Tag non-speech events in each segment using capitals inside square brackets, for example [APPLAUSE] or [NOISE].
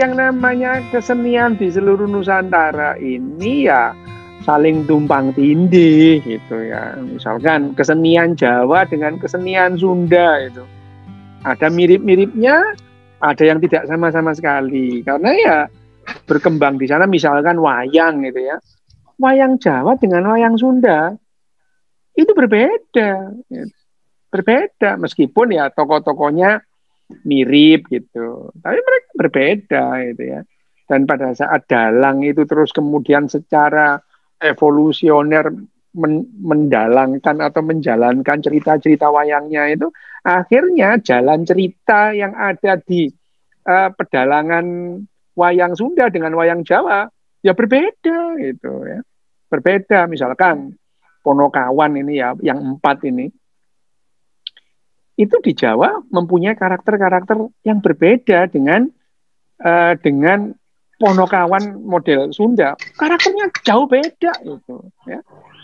yang namanya kesenian di seluruh Nusantara ini ya saling tumpang tindih gitu ya. Misalkan kesenian Jawa dengan kesenian Sunda itu ada mirip-miripnya, ada yang tidak sama-sama sekali. Karena ya berkembang di sana misalkan wayang gitu ya. Wayang Jawa dengan wayang Sunda itu berbeda. Berbeda meskipun ya tokoh-tokohnya mirip gitu. Tapi mereka berbeda gitu ya. Dan pada saat dalang itu terus kemudian secara evolusioner men mendalangkan atau menjalankan cerita-cerita wayangnya itu akhirnya jalan cerita yang ada di uh, pedalangan wayang Sunda dengan wayang Jawa ya berbeda gitu ya berbeda misalkan Ponokawan ini ya yang empat ini itu di Jawa mempunyai karakter-karakter yang berbeda dengan uh, dengan Ponokawan model Sunda. Karakternya jauh beda itu, ya.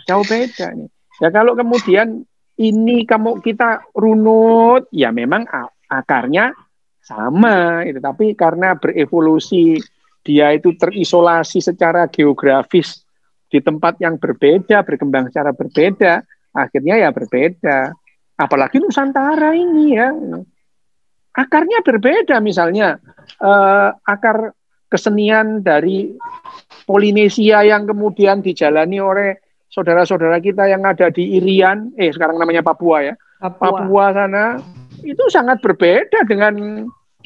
Jauh beda nih. Ya kalau kemudian ini kamu kita runut, ya memang akarnya sama itu, tapi karena berevolusi dia itu terisolasi secara geografis di tempat yang berbeda, berkembang secara berbeda, akhirnya ya berbeda apalagi Nusantara ini ya akarnya berbeda misalnya uh, akar kesenian dari Polinesia yang kemudian dijalani oleh saudara-saudara kita yang ada di Irian eh sekarang namanya Papua ya Papua, Papua sana itu sangat berbeda dengan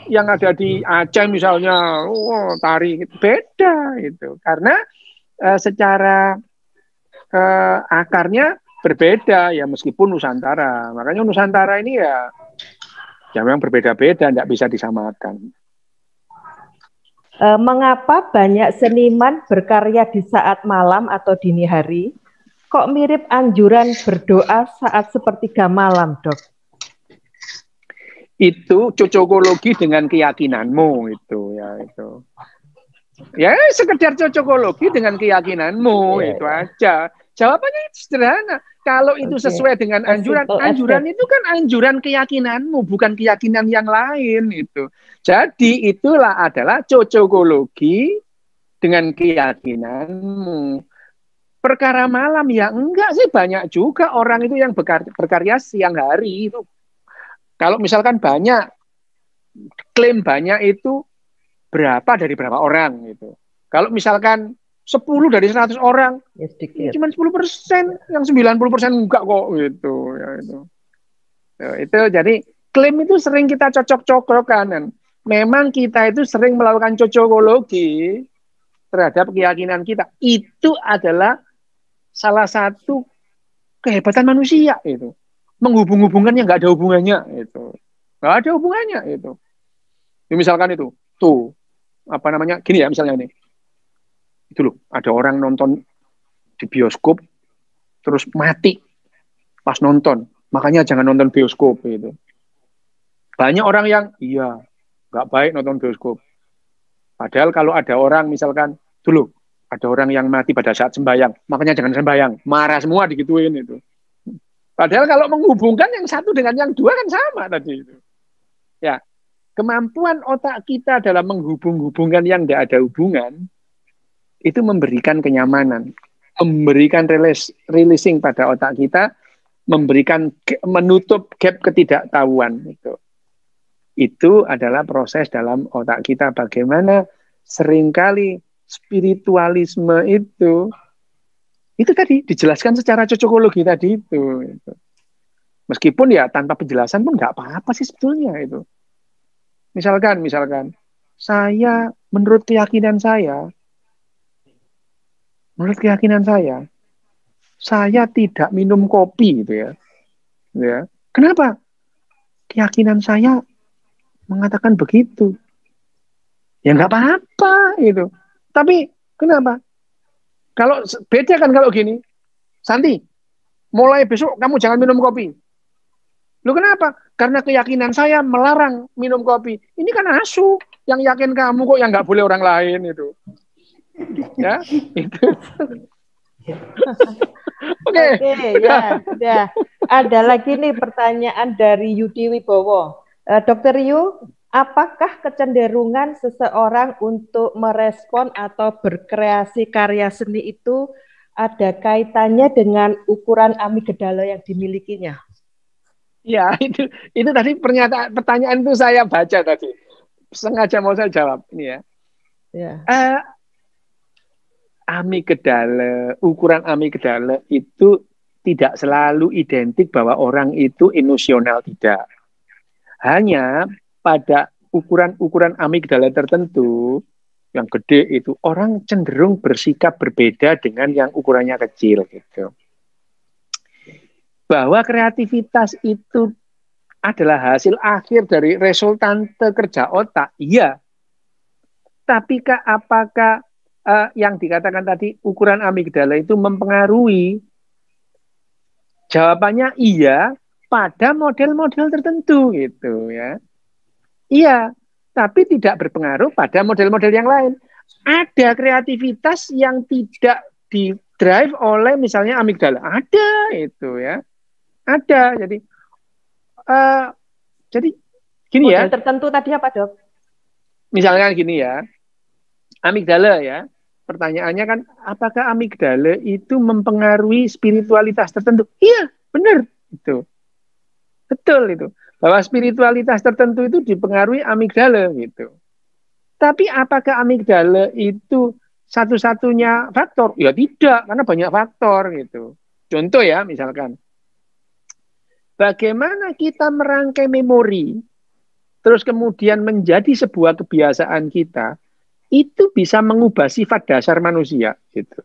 yang ada di Aceh misalnya oh, tari beda itu karena uh, secara uh, akarnya berbeda ya meskipun Nusantara. Makanya Nusantara ini ya ya memang berbeda-beda, tidak bisa disamakan. E, mengapa banyak seniman berkarya di saat malam atau dini hari? Kok mirip anjuran berdoa saat sepertiga malam, dok? Itu cocokologi dengan keyakinanmu itu ya itu. Ya sekedar cocokologi dengan keyakinanmu yeah. itu iya. aja. Jawabannya sederhana kalau itu okay. sesuai dengan anjuran, anjuran itu kan anjuran keyakinanmu, bukan keyakinan yang lain itu. Jadi itulah adalah cocokologi dengan keyakinanmu. Perkara malam ya enggak sih banyak juga orang itu yang berkarya siang hari itu. Kalau misalkan banyak klaim banyak itu berapa dari berapa orang gitu. Kalau misalkan 10 dari 100 orang ya, sedikit. cuman 10 persen yang 90 persen enggak kok gitu ya itu ya, itu jadi klaim itu sering kita cocok cocokkan dan memang kita itu sering melakukan cocokologi terhadap keyakinan kita itu adalah salah satu kehebatan manusia itu menghubung-hubungkan yang nggak ada hubungannya itu nggak ada hubungannya itu ya, misalkan itu tuh apa namanya gini ya misalnya ini itu loh ada orang nonton di bioskop terus mati pas nonton makanya jangan nonton bioskop itu banyak orang yang iya nggak baik nonton bioskop padahal kalau ada orang misalkan dulu ada orang yang mati pada saat sembayang makanya jangan sembayang marah semua digituin itu padahal kalau menghubungkan yang satu dengan yang dua kan sama tadi itu ya kemampuan otak kita dalam menghubung-hubungkan yang tidak ada hubungan itu memberikan kenyamanan, memberikan release, releasing pada otak kita, memberikan menutup gap ketidaktahuan itu. Itu adalah proses dalam otak kita bagaimana seringkali spiritualisme itu itu tadi dijelaskan secara cocokologi tadi itu. itu. Meskipun ya tanpa penjelasan pun nggak apa-apa sih sebetulnya itu. Misalkan, misalkan saya menurut keyakinan saya menurut keyakinan saya, saya tidak minum kopi gitu ya. Gitu ya. Kenapa? Keyakinan saya mengatakan begitu. Ya nggak apa-apa itu. Tapi kenapa? Kalau beda kan kalau gini, Santi, mulai besok kamu jangan minum kopi. Lu kenapa? Karena keyakinan saya melarang minum kopi. Ini kan asu yang yakin kamu kok yang nggak boleh orang lain itu ya itu [LAUGHS] Oke, okay. ya, ya. Ada lagi nih pertanyaan dari Yudi Wibowo. Uh, Dokter Yu, apakah kecenderungan seseorang untuk merespon atau berkreasi karya seni itu ada kaitannya dengan ukuran amigdala yang dimilikinya? Ya, itu itu tadi pernyataan pertanyaan itu saya baca tadi. Sengaja mau saya jawab ini ya. Ya. Uh, amigdala, ukuran amigdala itu tidak selalu identik bahwa orang itu emosional tidak. Hanya pada ukuran-ukuran amigdala tertentu yang gede itu orang cenderung bersikap berbeda dengan yang ukurannya kecil gitu. Bahwa kreativitas itu adalah hasil akhir dari resultante kerja otak, iya. Tapi apakah uh, yang dikatakan tadi ukuran amigdala itu mempengaruhi jawabannya iya pada model-model tertentu gitu ya. Iya, tapi tidak berpengaruh pada model-model yang lain. Ada kreativitas yang tidak di drive oleh misalnya amigdala. Ada itu ya. Ada. Jadi uh, jadi gini ya. model ya. tertentu tadi apa, Dok? Misalnya gini ya amigdala ya. Pertanyaannya kan apakah amigdala itu mempengaruhi spiritualitas tertentu? Iya, benar itu. Betul itu. Bahwa spiritualitas tertentu itu dipengaruhi amigdala gitu. Tapi apakah amigdala itu satu-satunya faktor? Ya tidak, karena banyak faktor gitu. Contoh ya misalkan. Bagaimana kita merangkai memori terus kemudian menjadi sebuah kebiasaan kita itu bisa mengubah sifat dasar manusia gitu.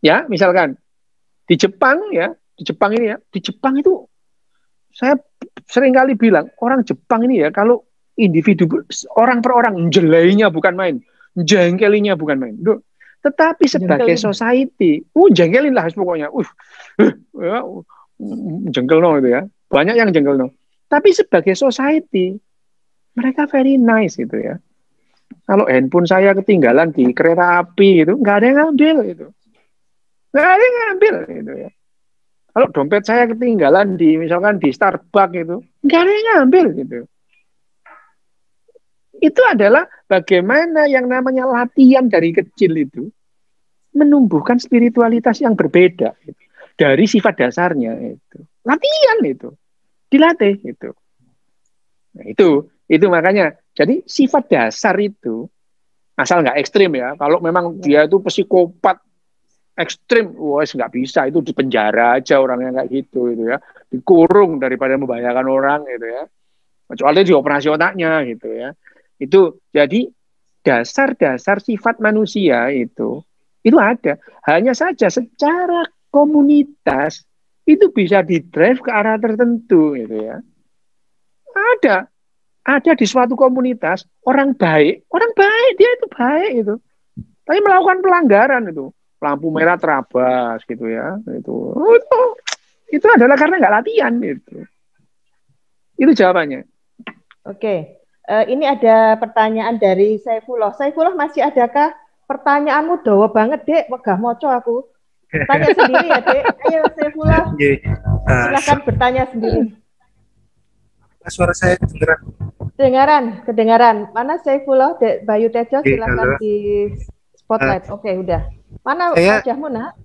Ya, misalkan di Jepang ya, di Jepang ini ya, di Jepang itu saya sering kali bilang orang Jepang ini ya kalau individu orang per orang jelainya bukan main, jengkelinya bukan main. Duh. Tetapi sebagai jengkelin. society, uh jengkelin lah pokoknya. Uh, uh, ya, uh, jengkel no itu ya. Banyak yang jengkel no. Tapi sebagai society mereka very nice gitu ya kalau handphone saya ketinggalan di kereta api itu nggak ada yang ngambil itu Nggak ada yang ngambil itu ya. Kalau dompet saya ketinggalan di misalkan di Starbucks itu nggak ada yang ngambil gitu. Itu adalah bagaimana yang namanya latihan dari kecil itu menumbuhkan spiritualitas yang berbeda gitu. dari sifat dasarnya itu latihan itu dilatih itu nah, itu itu makanya jadi sifat dasar itu asal nggak ekstrim ya. Kalau memang ya. dia itu psikopat ekstrim, wes nggak bisa itu di penjara aja orangnya kayak gitu itu ya, dikurung daripada membahayakan orang gitu ya. Kecuali di operasi otaknya gitu ya. Itu jadi dasar-dasar sifat manusia itu itu ada. Hanya saja secara komunitas itu bisa di drive ke arah tertentu gitu ya. Ada ada di suatu komunitas orang baik, orang baik dia itu baik itu. Tapi melakukan pelanggaran itu, lampu merah terabas gitu ya, itu oh, itu itu adalah karena nggak latihan itu. Itu jawabannya. Oke, uh, ini ada pertanyaan dari Saifullah. Saifullah masih adakah pertanyaanmu doa banget dek, wegah moco aku. Tanya sendiri ya dek. Ayo Saifullah, eh, silakan bertanya sendiri. Suara saya kedengeran. Kedengaran, kedengaran. Mana Saifullah De, Bayu Tejo silakan di spotlight. Uh, Oke, udah. Mana saya... wajahmu, Nak?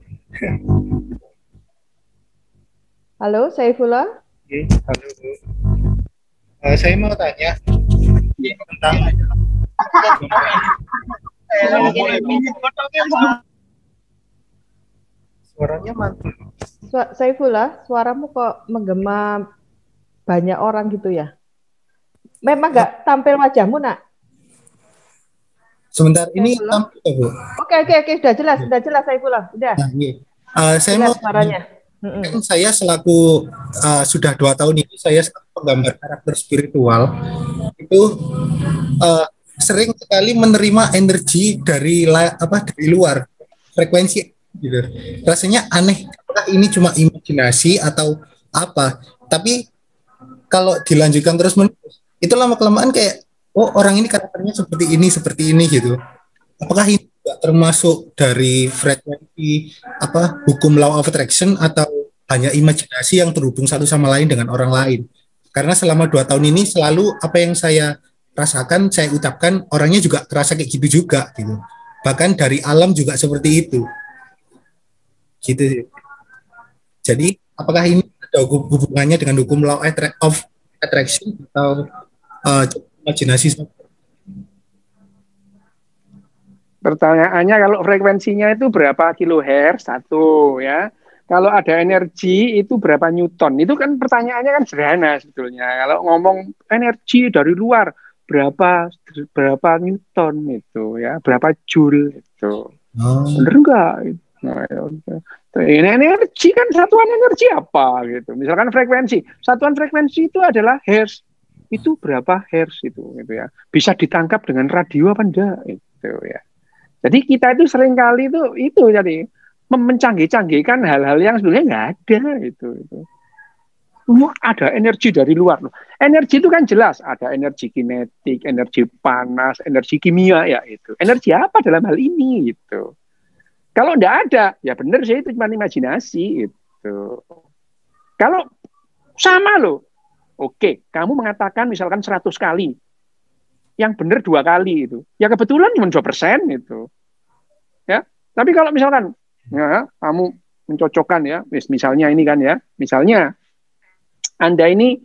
Halo, Saifullah. halo. Uh, saya mau tanya tentang Suaranya mantap. Su Saifullah, suaramu kok menggema banyak orang gitu ya? Memang gak tampil wajahmu, nak? Sebentar, ini tampil ya, Bu? Oke, oke, oke. Sudah jelas, ya. sudah jelas saya pulang. Sudah. Nah, iya. uh, saya jelas mau suaranya. Kan saya selaku uh, sudah dua tahun ini saya selaku penggambar karakter spiritual itu uh, sering sekali menerima energi dari la, apa dari luar frekuensi gitu rasanya aneh apakah ini cuma imajinasi atau apa tapi kalau dilanjutkan terus menerus itu lama kelamaan kayak oh orang ini karakternya seperti ini seperti ini gitu apakah ini juga termasuk dari frekuensi apa hukum law of attraction atau hanya imajinasi yang terhubung satu sama lain dengan orang lain karena selama dua tahun ini selalu apa yang saya rasakan saya ucapkan orangnya juga terasa kayak gitu juga gitu bahkan dari alam juga seperti itu gitu jadi apakah ini ada hubungannya dengan hukum law of attraction atau Eh, pertanyaannya kalau frekuensinya itu berapa kilohertz satu ya. Kalau ada energi itu berapa newton? Itu kan pertanyaannya kan sederhana sebetulnya. Kalau ngomong energi dari luar berapa berapa newton itu ya, berapa joule itu. Oh. Bener enggak? Nah, ya ini energi kan satuan energi apa gitu. Misalkan frekuensi. Satuan frekuensi itu adalah hertz itu berapa hertz itu gitu ya bisa ditangkap dengan radio apa enggak itu ya jadi kita itu kali itu itu jadi memencanggih canggihkan hal-hal yang sebenarnya nggak ada itu itu Wah, ada energi dari luar loh. Energi itu kan jelas ada energi kinetik, energi panas, energi kimia ya itu. Energi apa dalam hal ini gitu. Kalau enggak ada, ya benar sih itu cuma imajinasi itu. Kalau sama loh, Oke, kamu mengatakan misalkan 100 kali. Yang benar dua kali itu. Ya kebetulan cuma 2 persen itu. Ya, tapi kalau misalkan ya, kamu mencocokkan ya, misalnya ini kan ya, misalnya Anda ini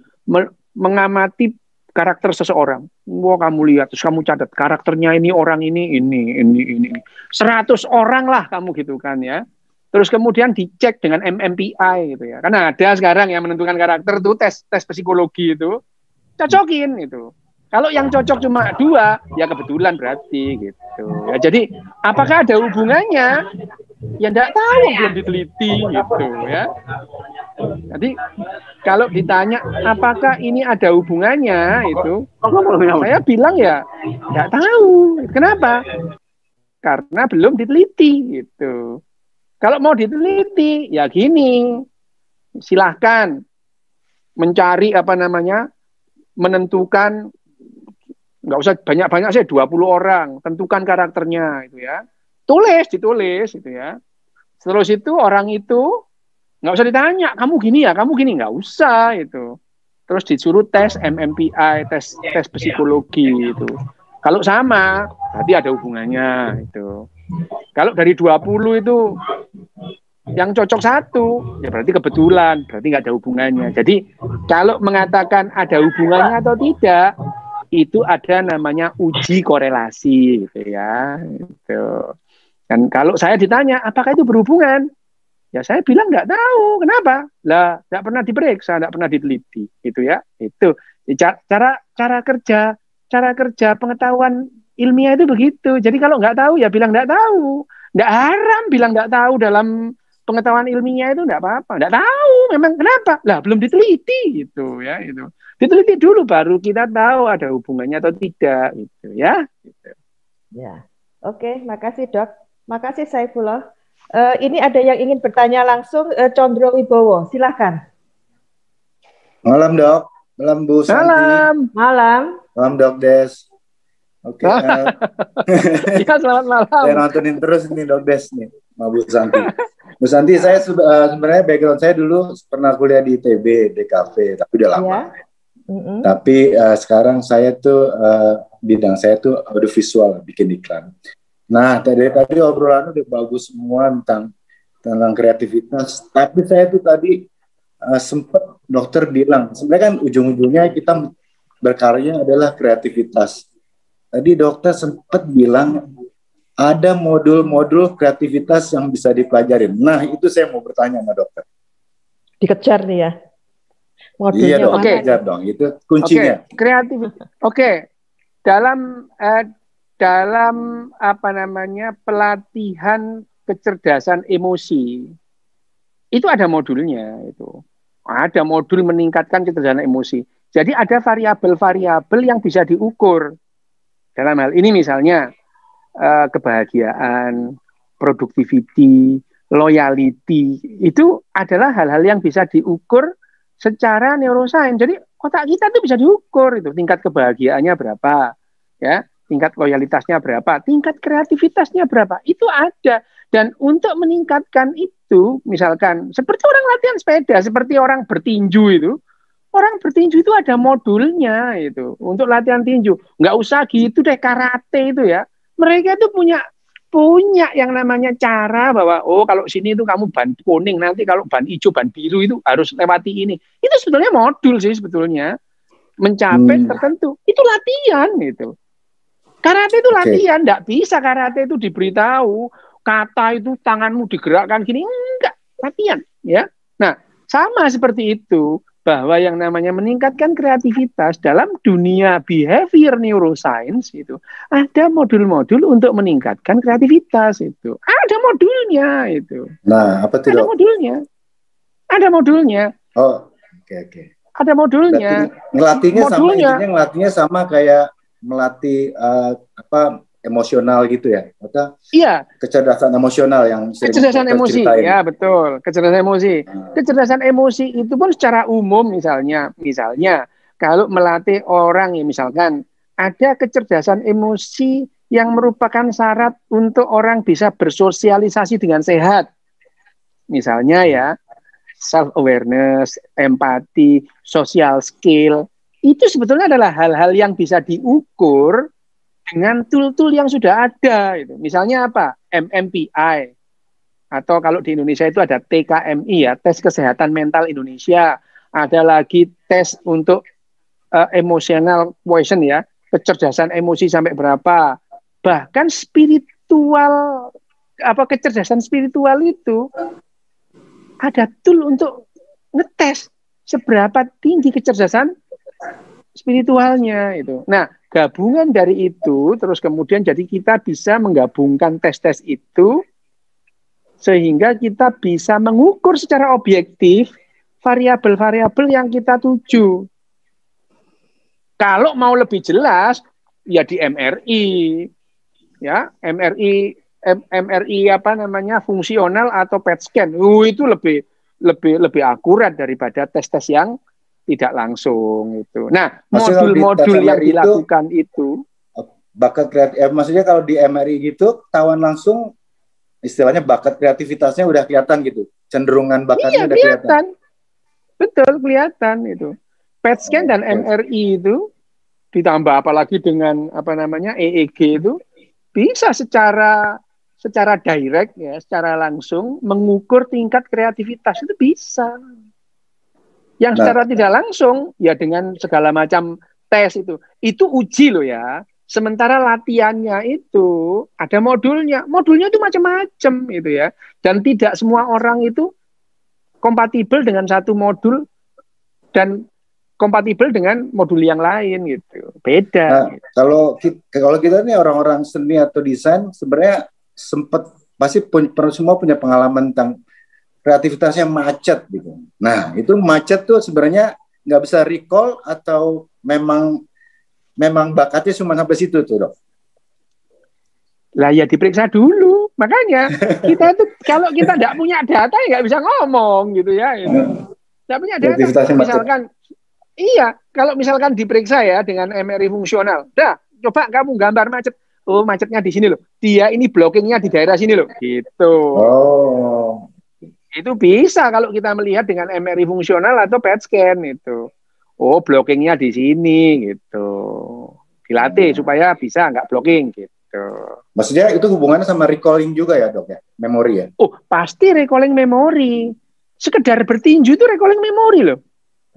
mengamati karakter seseorang. Wah, kamu lihat, terus kamu catat karakternya ini orang ini, ini, ini, ini. 100 orang lah kamu gitu kan ya terus kemudian dicek dengan MMPI gitu ya. Karena ada sekarang yang menentukan karakter tuh tes tes psikologi itu cocokin gitu. Kalau yang cocok cuma dua, ya kebetulan berarti gitu. Ya, jadi apakah ada hubungannya? Ya enggak tahu, belum diteliti gitu ya. Jadi kalau ditanya apakah ini ada hubungannya itu, saya bilang ya enggak tahu. Kenapa? Karena belum diteliti gitu. Kalau mau diteliti, ya gini, silahkan mencari apa namanya, menentukan nggak usah banyak-banyak sih 20 orang, tentukan karakternya itu ya. Tulis, ditulis itu ya. Terus itu orang itu nggak usah ditanya, kamu gini ya, kamu gini nggak usah itu. Terus disuruh tes MMPI, tes tes psikologi itu. Kalau sama, berarti ada hubungannya itu. Kalau dari 20 itu yang cocok satu ya berarti kebetulan berarti nggak ada hubungannya jadi kalau mengatakan ada hubungannya atau tidak itu ada namanya uji korelasi gitu ya itu dan kalau saya ditanya apakah itu berhubungan ya saya bilang nggak tahu kenapa lah nggak pernah diperiksa nggak pernah diteliti gitu ya itu cara cara kerja cara kerja pengetahuan ilmiah itu begitu jadi kalau nggak tahu ya bilang nggak tahu nggak haram bilang nggak tahu dalam pengetahuan ilminya itu enggak apa-apa, enggak tahu memang kenapa. Lah belum diteliti gitu ya itu. Diteliti dulu baru kita tahu ada hubungannya atau tidak gitu ya. Gitu. Ya. Oke, makasih Dok. Makasih Saifullah. Uh, ini ada yang ingin bertanya langsung uh, Condro Wibowo, silakan. Malam Dok, malam Bu Santi. Malam. Malam. Malam Dok Des. Oke. Okay, [LAUGHS] uh, eh, ya, selamat malam. [LAUGHS] Saya nontonin terus ini Dok Des nih sama Bu Santi. Bu Santi, saya eh, sebenarnya background saya dulu pernah kuliah di ITB, DKV, tapi udah lama. Ya. Mm -hmm. Tapi uh, sekarang saya tuh uh, bidang saya tuh audiovisual, bikin iklan. Nah, tadi tadi obrolan udah bagus semua tentang tentang kreativitas. Tapi saya tuh tadi uh, sempat dokter bilang, sebenarnya kan ujung-ujungnya kita berkarya adalah kreativitas. Tadi dokter sempat bilang ada modul-modul kreativitas yang bisa dipelajarin. Nah, itu saya mau bertanya sama dokter. Dikejar nih ya. Modulnya iya dong, okay. dong. Itu kuncinya. Oke, okay. kreativitas. Oke. Okay. Dalam eh, dalam apa namanya? pelatihan kecerdasan emosi. Itu ada modulnya itu. Ada modul meningkatkan kecerdasan emosi. Jadi ada variabel-variabel yang bisa diukur. Dalam hal ini misalnya Eh, kebahagiaan, productivity, loyalty itu adalah hal-hal yang bisa diukur secara neuroscience. Jadi otak kita itu bisa diukur itu tingkat kebahagiaannya berapa, ya, tingkat loyalitasnya berapa, tingkat kreativitasnya berapa. Itu ada dan untuk meningkatkan itu misalkan seperti orang latihan sepeda, seperti orang bertinju itu, orang bertinju itu ada modulnya itu untuk latihan tinju. Nggak usah gitu deh karate itu ya mereka itu punya punya yang namanya cara bahwa oh kalau sini itu kamu ban kuning nanti kalau ban hijau ban biru itu harus lewati ini itu sebetulnya modul sih sebetulnya mencapai hmm. tertentu itu latihan gitu karate itu latihan okay. tidak bisa karate itu diberitahu kata itu tanganmu digerakkan gini enggak latihan ya nah sama seperti itu bahwa yang namanya meningkatkan kreativitas dalam dunia behavior neuroscience itu ada modul-modul untuk meningkatkan kreativitas itu ada modulnya itu nah apa tidak ada modulnya ada modulnya oh oke okay, oke okay. ada modulnya Berarti, ngelatihnya sama ngelatihnya sama kayak melatih uh, apa emosional gitu ya maka iya kecerdasan emosional yang kecerdasan emosi ya betul kecerdasan emosi nah. kecerdasan emosi itu pun secara umum misalnya misalnya kalau melatih orang ya misalkan ada kecerdasan emosi yang merupakan syarat untuk orang bisa bersosialisasi dengan sehat misalnya ya self awareness empati social skill itu sebetulnya adalah hal-hal yang bisa diukur dengan tool-tool yang sudah ada. Gitu. Misalnya apa? MMPI. Atau kalau di Indonesia itu ada TKMI ya, Tes Kesehatan Mental Indonesia. Ada lagi tes untuk uh, emotional quotient ya, kecerdasan emosi sampai berapa. Bahkan spiritual apa kecerdasan spiritual itu ada tool untuk ngetes seberapa tinggi kecerdasan spiritualnya itu. Nah, Gabungan dari itu terus kemudian jadi kita bisa menggabungkan tes-tes itu sehingga kita bisa mengukur secara objektif variabel-variabel yang kita tuju. Kalau mau lebih jelas ya di MRI ya MRI MRI apa namanya fungsional atau PET scan. Uh, itu lebih lebih lebih akurat daripada tes-tes yang tidak langsung itu. Nah, modul-modul yang dilakukan itu, itu bakat kreatif ya, eh, maksudnya kalau di MRI gitu tawan langsung istilahnya bakat kreativitasnya udah kelihatan gitu. Cenderungan bakatnya iya, udah kelihatan. kelihatan. Betul, kelihatan itu. PET scan oh, dan okay. MRI itu ditambah apalagi dengan apa namanya EEG itu bisa secara secara direct ya, secara langsung mengukur tingkat kreativitas itu bisa. Yang nah. secara tidak langsung ya dengan segala macam tes itu, itu uji loh ya. Sementara latihannya itu ada modulnya, modulnya itu macam-macam gitu ya. Dan tidak semua orang itu kompatibel dengan satu modul dan kompatibel dengan modul yang lain gitu. Beda. Nah, gitu. Kalau kita, kalau kita nih orang-orang seni atau desain sebenarnya sempat pasti pun, semua punya pengalaman tentang kreativitasnya macet gitu. Nah itu macet tuh sebenarnya nggak bisa recall atau memang memang bakatnya cuma sampai situ tuh dok? Lah ya diperiksa dulu, makanya kita itu kalau kita nggak punya data ya nggak bisa ngomong gitu ya. Gitu. [LAUGHS] Tidak punya data, misalkan macet. iya kalau misalkan diperiksa ya dengan MRI fungsional, dah coba kamu gambar macet, oh macetnya di sini loh, dia ini blockingnya di daerah sini loh, gitu. Oh. Itu bisa kalau kita melihat dengan MRI fungsional atau PET scan itu. Oh, blockingnya di sini gitu. Dilatih hmm. supaya bisa nggak blocking gitu. Maksudnya itu hubungannya sama recalling juga ya dok ya, memori ya? Oh, pasti recalling memori. Sekedar bertinju itu recalling memori loh.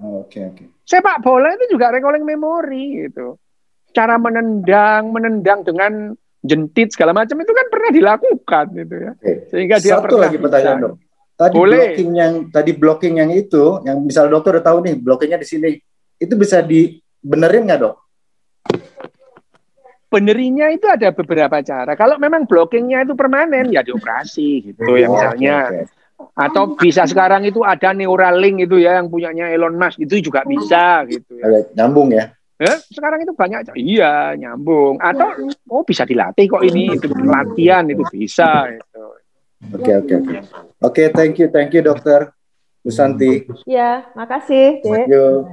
Oke oh, oke. Okay, okay. Sepak bola itu juga recalling memori gitu. Cara menendang, menendang dengan jentit segala macam itu kan pernah dilakukan gitu ya. Oke. Sehingga dia Satu lagi pertanyaan dok Tadi Boleh. blocking yang tadi blocking yang itu, yang misal dokter udah tahu nih blockingnya di sini, itu bisa dibenerin nggak dok? Benerinnya itu ada beberapa cara. Kalau memang blockingnya itu permanen ya dioperasi gitu ya misalnya. Okay, Atau bisa sekarang itu ada Neuralink itu ya yang punyanya Elon Musk itu juga bisa gitu ya. Nyambung ya. Eh, sekarang itu banyak iya nyambung atau oh bisa dilatih kok ini itu latihan itu bisa Gitu. Oke, oke, oke. Oke, thank you, thank you dokter. Bu Santi. Ya, makasih, Okay. Uh,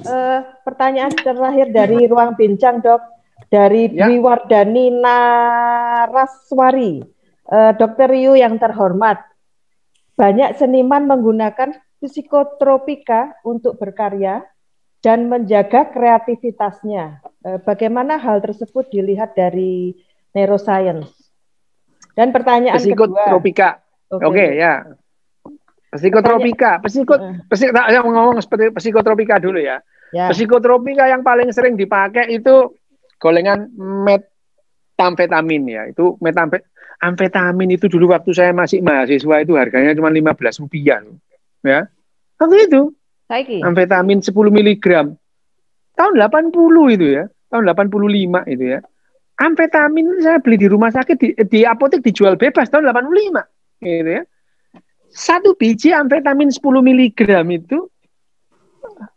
eh, pertanyaan terakhir dari ya. ruang bincang, Dok. Dari ya. Dwi Wardani Naraswari. Uh, Dokter Yu yang terhormat. Banyak seniman menggunakan psikotropika untuk berkarya dan menjaga kreativitasnya. Uh, bagaimana hal tersebut dilihat dari neuroscience? Dan pertanyaan Psikotropika. kedua. Psikotropika. Oke, okay. okay, ya. Psikotropika. psikot, nah, yang ngomong seperti psikotropika dulu ya. ya. Psikotropika yang paling sering dipakai itu golongan metamfetamin ya. Itu metamfet amfetamin itu dulu waktu saya masih mahasiswa itu harganya cuma 15 rupiah. Ya. Waktu itu. Amfetamin 10 miligram. Tahun 80 itu ya. Tahun 85 itu ya amfetamin saya beli di rumah sakit di, di apotek dijual bebas tahun 85 gitu ya satu biji amfetamin 10 mg itu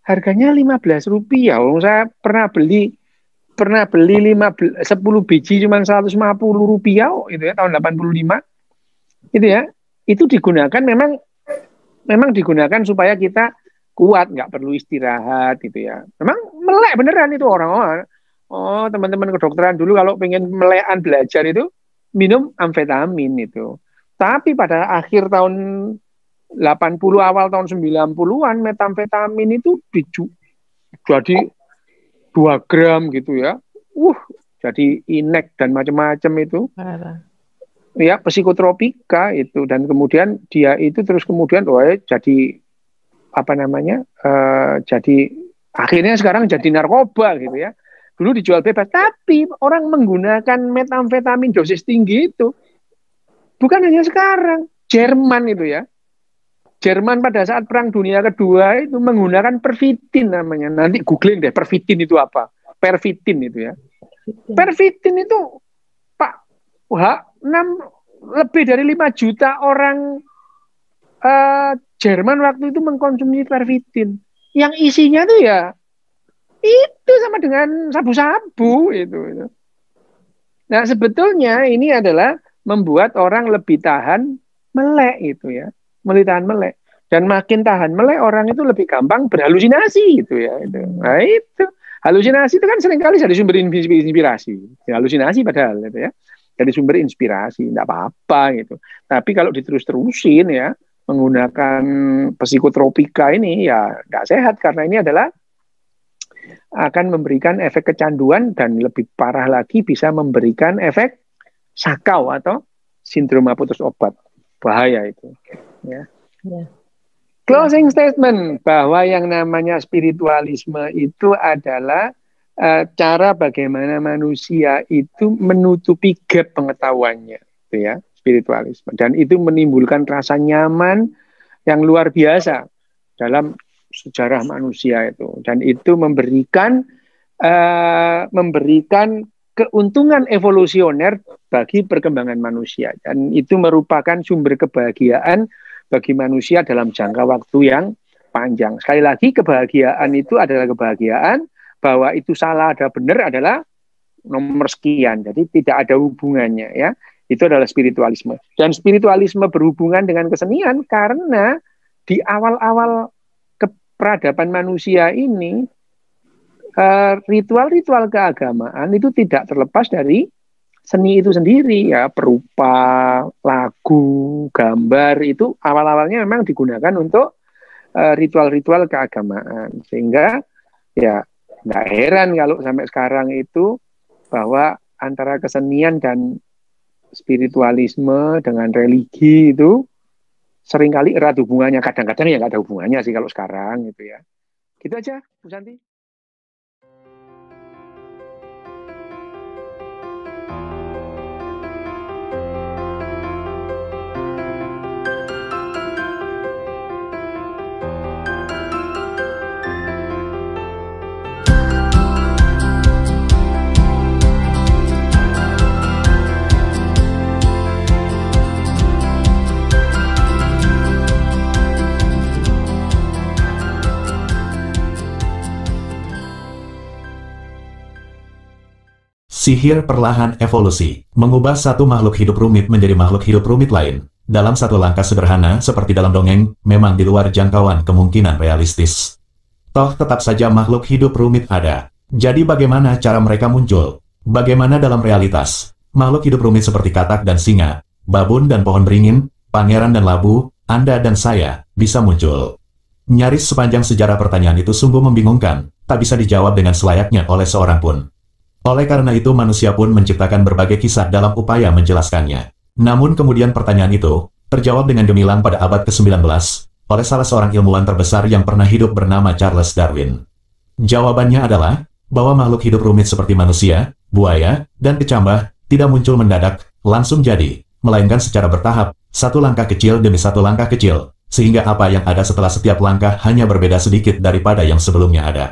harganya 15 rupiah Wong saya pernah beli pernah beli 5 10 biji cuma 150 rupiah itu ya tahun 85 Itu ya itu digunakan memang memang digunakan supaya kita kuat nggak perlu istirahat gitu ya memang melek beneran itu orang-orang oh teman-teman kedokteran dulu kalau pengen melekan belajar itu minum amfetamin itu. Tapi pada akhir tahun 80 awal tahun 90-an metamfetamin itu biju, jadi 2 gram gitu ya. Uh, jadi inek dan macam-macam itu. Ya, psikotropika itu dan kemudian dia itu terus kemudian oh eh, jadi apa namanya? Uh, jadi akhirnya sekarang jadi narkoba gitu ya dulu dijual bebas, tapi orang menggunakan metamfetamin dosis tinggi itu bukan hanya sekarang, Jerman itu ya. Jerman pada saat Perang Dunia Kedua itu menggunakan pervitin namanya. Nanti googling deh pervitin itu apa. Pervitin itu ya. Pervitin itu Pak H, 6, lebih dari 5 juta orang eh, Jerman waktu itu mengkonsumsi pervitin. Yang isinya tuh ya itu sama dengan sabu-sabu itu, Nah sebetulnya ini adalah membuat orang lebih tahan melek itu ya, lebih tahan melek. Dan makin tahan melek orang itu lebih gampang berhalusinasi gitu ya. Itu. Nah itu halusinasi itu kan seringkali dari sumber inspirasi, halusinasi padahal itu ya dari sumber inspirasi, tidak apa-apa gitu. Tapi kalau diterus-terusin ya menggunakan psikotropika ini ya tidak sehat karena ini adalah akan memberikan efek kecanduan dan lebih parah lagi bisa memberikan efek sakau atau sindroma putus obat. Bahaya itu. Ya. ya. Closing statement bahwa yang namanya spiritualisme itu adalah uh, cara bagaimana manusia itu menutupi gap pengetahuannya, gitu ya, spiritualisme. Dan itu menimbulkan rasa nyaman yang luar biasa dalam sejarah manusia itu dan itu memberikan uh, memberikan keuntungan evolusioner bagi perkembangan manusia dan itu merupakan sumber kebahagiaan bagi manusia dalam jangka waktu yang panjang. Sekali lagi kebahagiaan itu adalah kebahagiaan bahwa itu salah ada benar adalah nomor sekian. Jadi tidak ada hubungannya ya. Itu adalah spiritualisme. Dan spiritualisme berhubungan dengan kesenian karena di awal-awal peradaban manusia ini eh, ritual-ritual keagamaan itu tidak terlepas dari seni itu sendiri ya perupa lagu gambar itu awal-awalnya memang digunakan untuk eh, ritual-ritual keagamaan sehingga ya tidak heran kalau sampai sekarang itu bahwa antara kesenian dan spiritualisme dengan religi itu seringkali erat hubungannya kadang-kadang ya nggak ada hubungannya sih kalau sekarang gitu ya gitu aja Bu Santi Sihir perlahan evolusi, mengubah satu makhluk hidup rumit menjadi makhluk hidup rumit lain. Dalam satu langkah sederhana seperti dalam dongeng, memang di luar jangkauan kemungkinan realistis. Toh tetap saja makhluk hidup rumit ada. Jadi bagaimana cara mereka muncul? Bagaimana dalam realitas? Makhluk hidup rumit seperti katak dan singa, babun dan pohon beringin, pangeran dan labu, Anda dan saya, bisa muncul. Nyaris sepanjang sejarah pertanyaan itu sungguh membingungkan, tak bisa dijawab dengan selayaknya oleh seorang pun. Oleh karena itu manusia pun menciptakan berbagai kisah dalam upaya menjelaskannya. Namun kemudian pertanyaan itu, terjawab dengan gemilang pada abad ke-19, oleh salah seorang ilmuwan terbesar yang pernah hidup bernama Charles Darwin. Jawabannya adalah, bahwa makhluk hidup rumit seperti manusia, buaya, dan kecambah, tidak muncul mendadak, langsung jadi, melainkan secara bertahap, satu langkah kecil demi satu langkah kecil, sehingga apa yang ada setelah setiap langkah hanya berbeda sedikit daripada yang sebelumnya ada.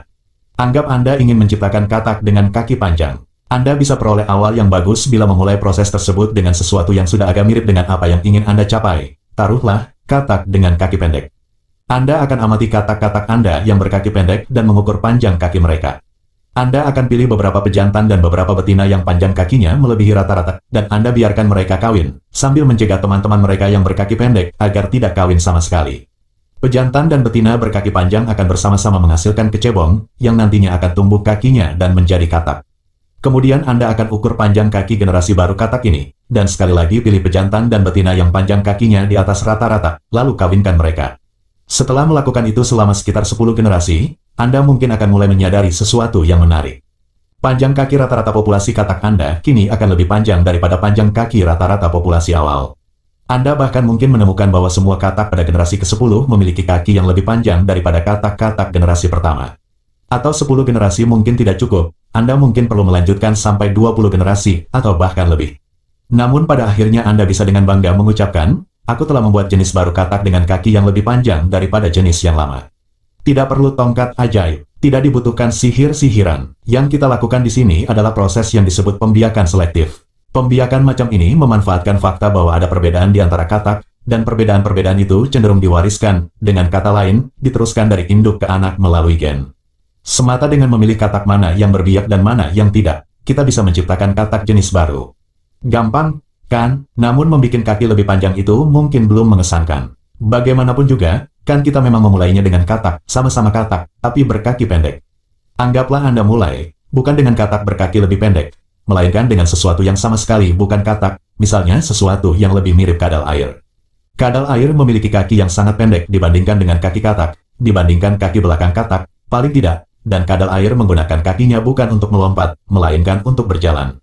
Anggap Anda ingin menciptakan katak dengan kaki panjang. Anda bisa peroleh awal yang bagus bila memulai proses tersebut dengan sesuatu yang sudah agak mirip dengan apa yang ingin Anda capai. Taruhlah, katak dengan kaki pendek. Anda akan amati katak-katak Anda yang berkaki pendek dan mengukur panjang kaki mereka. Anda akan pilih beberapa pejantan dan beberapa betina yang panjang kakinya melebihi rata-rata, dan Anda biarkan mereka kawin, sambil mencegah teman-teman mereka yang berkaki pendek agar tidak kawin sama sekali. Pejantan dan betina berkaki panjang akan bersama-sama menghasilkan kecebong, yang nantinya akan tumbuh kakinya dan menjadi katak. Kemudian Anda akan ukur panjang kaki generasi baru katak ini, dan sekali lagi pilih pejantan dan betina yang panjang kakinya di atas rata-rata, lalu kawinkan mereka. Setelah melakukan itu selama sekitar 10 generasi, Anda mungkin akan mulai menyadari sesuatu yang menarik. Panjang kaki rata-rata populasi katak Anda kini akan lebih panjang daripada panjang kaki rata-rata populasi awal. Anda bahkan mungkin menemukan bahwa semua katak pada generasi ke-10 memiliki kaki yang lebih panjang daripada katak-katak generasi pertama. Atau 10 generasi mungkin tidak cukup, Anda mungkin perlu melanjutkan sampai 20 generasi, atau bahkan lebih. Namun pada akhirnya Anda bisa dengan bangga mengucapkan, aku telah membuat jenis baru katak dengan kaki yang lebih panjang daripada jenis yang lama. Tidak perlu tongkat ajaib, tidak dibutuhkan sihir-sihiran. Yang kita lakukan di sini adalah proses yang disebut pembiakan selektif. Pembiakan macam ini memanfaatkan fakta bahwa ada perbedaan di antara katak, dan perbedaan-perbedaan itu cenderung diwariskan, dengan kata lain, diteruskan dari induk ke anak melalui gen. Semata dengan memilih katak mana yang berbiak dan mana yang tidak, kita bisa menciptakan katak jenis baru. Gampang, kan? Namun membuat kaki lebih panjang itu mungkin belum mengesankan. Bagaimanapun juga, kan kita memang memulainya dengan katak, sama-sama katak, tapi berkaki pendek. Anggaplah Anda mulai, bukan dengan katak berkaki lebih pendek, melainkan dengan sesuatu yang sama sekali bukan katak, misalnya sesuatu yang lebih mirip kadal air. Kadal air memiliki kaki yang sangat pendek dibandingkan dengan kaki katak, dibandingkan kaki belakang katak, paling tidak, dan kadal air menggunakan kakinya bukan untuk melompat, melainkan untuk berjalan.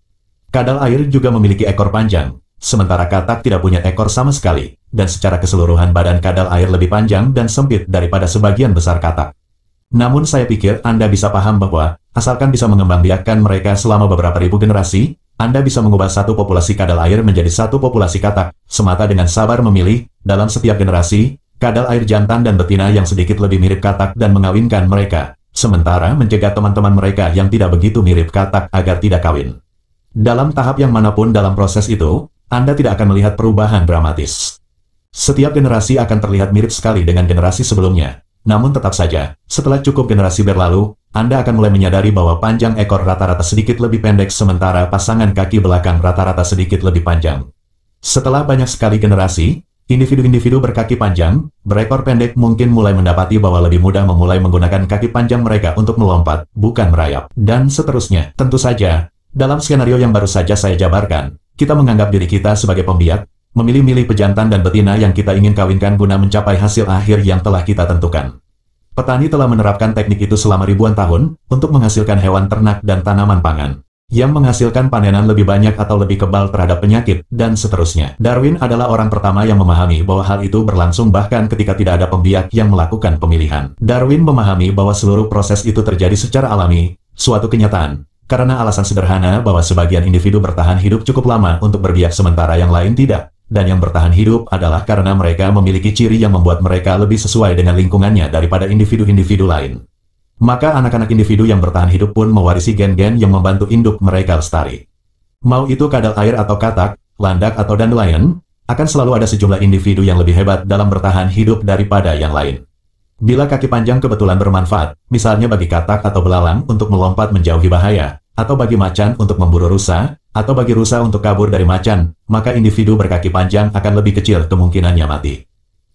Kadal air juga memiliki ekor panjang, sementara katak tidak punya ekor sama sekali, dan secara keseluruhan badan kadal air lebih panjang dan sempit daripada sebagian besar katak. Namun saya pikir Anda bisa paham bahwa, asalkan bisa mengembangbiakkan mereka selama beberapa ribu generasi, Anda bisa mengubah satu populasi kadal air menjadi satu populasi katak, semata dengan sabar memilih, dalam setiap generasi, kadal air jantan dan betina yang sedikit lebih mirip katak dan mengawinkan mereka. Sementara mencegah teman-teman mereka yang tidak begitu mirip katak agar tidak kawin. Dalam tahap yang manapun dalam proses itu, Anda tidak akan melihat perubahan dramatis. Setiap generasi akan terlihat mirip sekali dengan generasi sebelumnya, namun tetap saja, setelah cukup generasi berlalu, Anda akan mulai menyadari bahwa panjang ekor rata-rata sedikit lebih pendek sementara pasangan kaki belakang rata-rata sedikit lebih panjang. Setelah banyak sekali generasi, individu-individu berkaki panjang, berekor pendek mungkin mulai mendapati bahwa lebih mudah memulai menggunakan kaki panjang mereka untuk melompat, bukan merayap, dan seterusnya. Tentu saja, dalam skenario yang baru saja saya jabarkan, kita menganggap diri kita sebagai pembiak, Memilih-milih pejantan dan betina yang kita ingin kawinkan guna mencapai hasil akhir yang telah kita tentukan. Petani telah menerapkan teknik itu selama ribuan tahun untuk menghasilkan hewan ternak dan tanaman pangan yang menghasilkan panenan lebih banyak atau lebih kebal terhadap penyakit, dan seterusnya. Darwin adalah orang pertama yang memahami bahwa hal itu berlangsung bahkan ketika tidak ada pembiak yang melakukan pemilihan. Darwin memahami bahwa seluruh proses itu terjadi secara alami, suatu kenyataan, karena alasan sederhana bahwa sebagian individu bertahan hidup cukup lama untuk berbiak sementara yang lain tidak. Dan yang bertahan hidup adalah karena mereka memiliki ciri yang membuat mereka lebih sesuai dengan lingkungannya daripada individu-individu lain. Maka anak-anak individu yang bertahan hidup pun mewarisi gen-gen yang membantu induk mereka lestari. Mau itu kadal air atau katak, landak atau dandelion, akan selalu ada sejumlah individu yang lebih hebat dalam bertahan hidup daripada yang lain. Bila kaki panjang kebetulan bermanfaat, misalnya bagi katak atau belalang untuk melompat menjauhi bahaya, atau bagi macan untuk memburu rusa, atau bagi rusa untuk kabur dari macan, maka individu berkaki panjang akan lebih kecil kemungkinannya mati.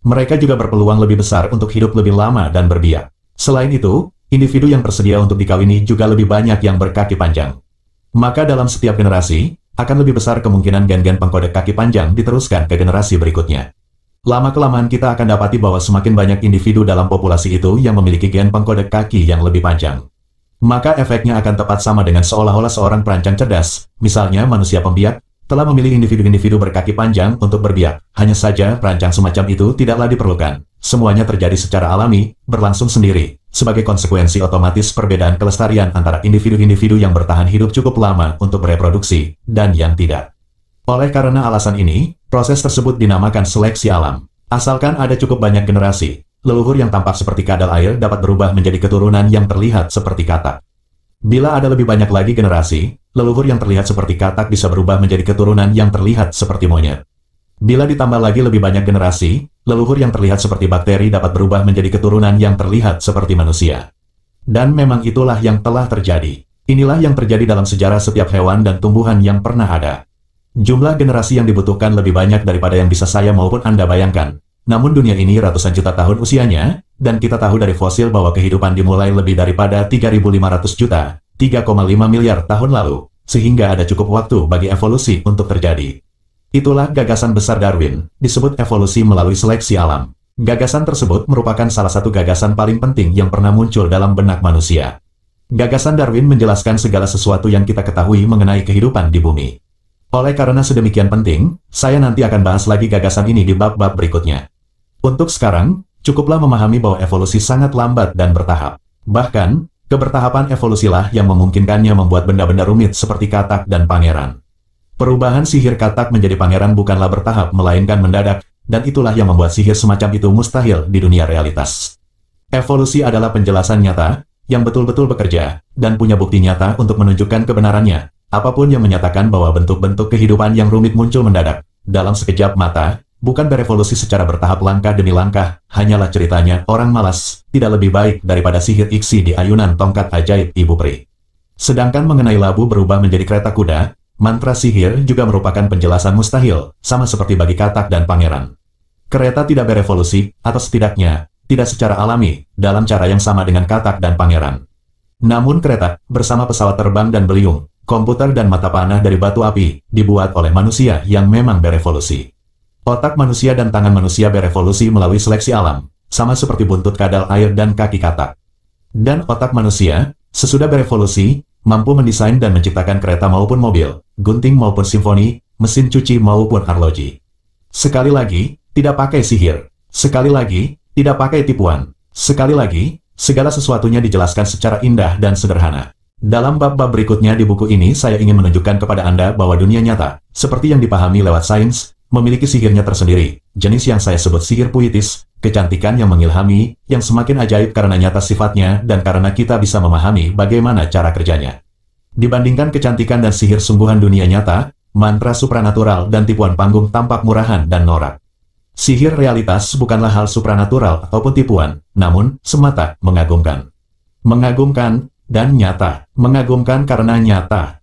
Mereka juga berpeluang lebih besar untuk hidup lebih lama dan berbiak. Selain itu, individu yang bersedia untuk dikawini juga lebih banyak yang berkaki panjang. Maka dalam setiap generasi, akan lebih besar kemungkinan gen-gen pengkode kaki panjang diteruskan ke generasi berikutnya. Lama-kelamaan kita akan dapati bahwa semakin banyak individu dalam populasi itu yang memiliki gen pengkode kaki yang lebih panjang maka efeknya akan tepat sama dengan seolah-olah seorang perancang cerdas, misalnya manusia pembiak, telah memilih individu-individu berkaki panjang untuk berbiak. Hanya saja perancang semacam itu tidaklah diperlukan. Semuanya terjadi secara alami, berlangsung sendiri. Sebagai konsekuensi otomatis perbedaan kelestarian antara individu-individu yang bertahan hidup cukup lama untuk bereproduksi, dan yang tidak. Oleh karena alasan ini, proses tersebut dinamakan seleksi alam. Asalkan ada cukup banyak generasi, leluhur yang tampak seperti kadal air dapat berubah menjadi keturunan yang terlihat seperti katak. Bila ada lebih banyak lagi generasi, leluhur yang terlihat seperti katak bisa berubah menjadi keturunan yang terlihat seperti monyet. Bila ditambah lagi lebih banyak generasi, leluhur yang terlihat seperti bakteri dapat berubah menjadi keturunan yang terlihat seperti manusia. Dan memang itulah yang telah terjadi. Inilah yang terjadi dalam sejarah setiap hewan dan tumbuhan yang pernah ada. Jumlah generasi yang dibutuhkan lebih banyak daripada yang bisa saya maupun Anda bayangkan. Namun dunia ini ratusan juta tahun usianya, dan kita tahu dari fosil bahwa kehidupan dimulai lebih daripada 3.500 juta, 3,5 miliar tahun lalu, sehingga ada cukup waktu bagi evolusi untuk terjadi. Itulah gagasan besar Darwin, disebut evolusi melalui seleksi alam. Gagasan tersebut merupakan salah satu gagasan paling penting yang pernah muncul dalam benak manusia. Gagasan Darwin menjelaskan segala sesuatu yang kita ketahui mengenai kehidupan di bumi. Oleh karena sedemikian penting, saya nanti akan bahas lagi gagasan ini di bab-bab berikutnya. Untuk sekarang, cukuplah memahami bahwa evolusi sangat lambat dan bertahap. Bahkan, kebertahapan evolusilah yang memungkinkannya membuat benda-benda rumit seperti katak dan pangeran. Perubahan sihir katak menjadi pangeran bukanlah bertahap melainkan mendadak, dan itulah yang membuat sihir semacam itu mustahil di dunia realitas. Evolusi adalah penjelasan nyata, yang betul-betul bekerja, dan punya bukti nyata untuk menunjukkan kebenarannya, apapun yang menyatakan bahwa bentuk-bentuk kehidupan yang rumit muncul mendadak, dalam sekejap mata, bukan berevolusi secara bertahap langkah demi langkah, hanyalah ceritanya orang malas, tidak lebih baik daripada sihir iksi di ayunan tongkat ajaib Ibu Pri. Sedangkan mengenai labu berubah menjadi kereta kuda, mantra sihir juga merupakan penjelasan mustahil, sama seperti bagi katak dan pangeran. Kereta tidak berevolusi, atau setidaknya, tidak secara alami, dalam cara yang sama dengan katak dan pangeran. Namun kereta, bersama pesawat terbang dan beliung, komputer dan mata panah dari batu api, dibuat oleh manusia yang memang berevolusi. Otak manusia dan tangan manusia berevolusi melalui seleksi alam, sama seperti buntut kadal air dan kaki katak. Dan otak manusia, sesudah berevolusi, mampu mendesain dan menciptakan kereta maupun mobil, gunting maupun simfoni, mesin cuci maupun arloji. Sekali lagi, tidak pakai sihir. Sekali lagi, tidak pakai tipuan. Sekali lagi, segala sesuatunya dijelaskan secara indah dan sederhana. Dalam bab-bab berikutnya di buku ini saya ingin menunjukkan kepada Anda bahwa dunia nyata, seperti yang dipahami lewat sains, memiliki sihirnya tersendiri. Jenis yang saya sebut sihir puitis, kecantikan yang mengilhami, yang semakin ajaib karena nyata sifatnya dan karena kita bisa memahami bagaimana cara kerjanya. Dibandingkan kecantikan dan sihir sungguhan dunia nyata, mantra supranatural dan tipuan panggung tampak murahan dan norak. Sihir realitas bukanlah hal supranatural ataupun tipuan, namun semata mengagumkan. Mengagumkan dan nyata, mengagumkan karena nyata,